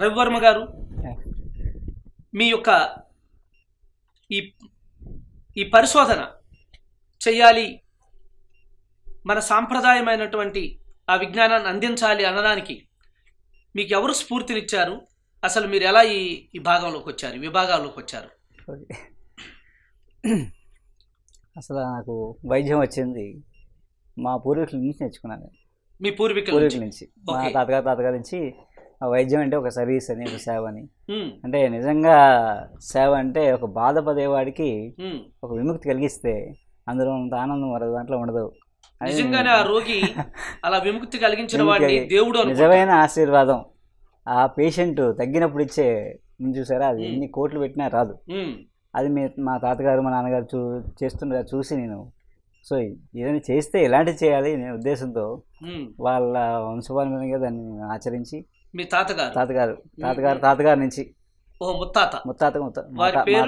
రవివర్మ గారు మీ యొక్క ఈ ఈ పరిశోధన చేయాలి మన సాంప్రదాయమైనటువంటి ఆ విజ్ఞానాన్ని అందించాలి అనడానికి మీకు ఎవరు స్ఫూర్తినిచ్చారు అసలు మీరు ఎలా ఈ ఈ భాగంలోకి వచ్చారు విభాగాల్లోకి వచ్చారు అసలు నాకు వైద్యం వచ్చింది మా పూర్వీకుల నుంచి నేర్చుకున్నాను మీ పూర్వీకుల పూర్వీకుల నుంచి మా తాతగారు తాతగారి నుంచి ఆ వైద్యం అంటే ఒక సర్వీస్ అని ఒక సేవ అని అంటే నిజంగా సేవ అంటే ఒక బాధపడేవాడికి ఒక విముక్తి కలిగిస్తే అందులో ఆనందం మరో దాంట్లో ఉండదు నిజంగానే ఆ రోగి అలా విముక్తి కలిగించిన వాడిని దేవుడు నిజమైన ఆశీర్వాదం ఆ పేషెంట్ తగ్గినప్పుడు ఇచ్చే చూసారా అది ఎన్ని కోట్లు పెట్టినా రాదు అది మీ మా తాతగారు మా నాన్నగారు చూ చేస్తుండగా చూసి నేను సో ఏదైనా చేస్తే ఎలాంటి చేయాలి నేను ఉద్దేశంతో వాళ్ళ వంశపాల దాన్ని ఆచరించి మీ తాతగారు తాతగారు తాతగారు తాతగారి నుంచి ఓ ముత్తాత ముత్తాత మా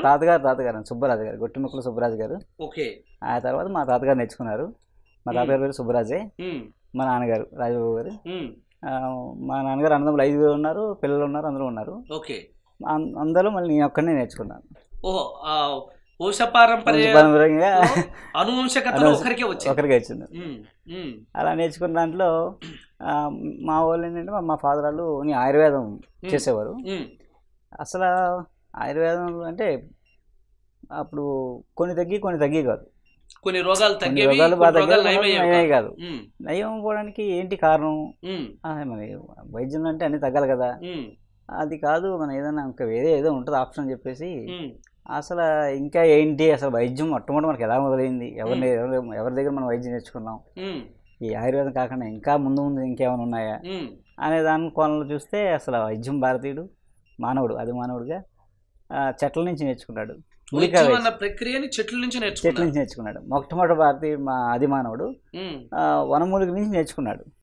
తాతగారు తాతగారు సుబ్బరాజు గారు ముక్కలు సుబ్బరాజు గారు ఓకే ఆ తర్వాత మా తాతగారు నేర్చుకున్నారు మా తాతగారు పేరు సుబ్బరాజే మా నాన్నగారు రాజబాబు గారు మా నాన్నగారు అన్నదమ్ములు ఐదుగురు ఉన్నారు పిల్లలు ఉన్నారు అందరూ ఉన్నారు ఓకే అందరూ మళ్ళీ నేను ఒక్కడనే నేర్చుకున్నాను అనువంశకత ఒకరికే వచ్చింది అలా నేర్చుకున్న దాంట్లో మా వాళ్ళు ఏంటంటే మా ఫాదర్ వాళ్ళు ఆయుర్వేదం చేసేవారు అసలు ఆయుర్వేదం అంటే అప్పుడు కొన్ని తగ్గి కొన్ని తగ్గి కాదు కొన్ని రోగాలు తగ్గి రోగాలు నయమే కాదు నయం పోవడానికి ఏంటి కారణం మరి వైద్యం అంటే అన్ని తగ్గాలి కదా అది కాదు మన ఏదైనా ఇంకా వేరే ఏదో ఉంటుంది ఆప్షన్ చెప్పేసి అసలు ఇంకా ఏంటి అసలు వైద్యం మొట్టమొదటి మనకి ఎలా మొదలైంది ఎవరి ఎవరి దగ్గర మనం వైద్యం నేర్చుకున్నాం ఈ ఆయుర్వేదం కాకుండా ఇంకా ముందు ముందు ఇంకేమైనా ఉన్నాయా అనే దాని కోణంలో చూస్తే అసలు వైద్యం భారతీయుడు మానవుడు అది మానవుడిగా చెట్ల నుంచి నేర్చుకున్నాడు ప్రక్రియని చెట్ల నుంచి చెట్ల నుంచి నేర్చుకున్నాడు మొట్టమొదటి భారతీయుడు మా ఆది మానవుడు వనమూలిక నుంచి నేర్చుకున్నాడు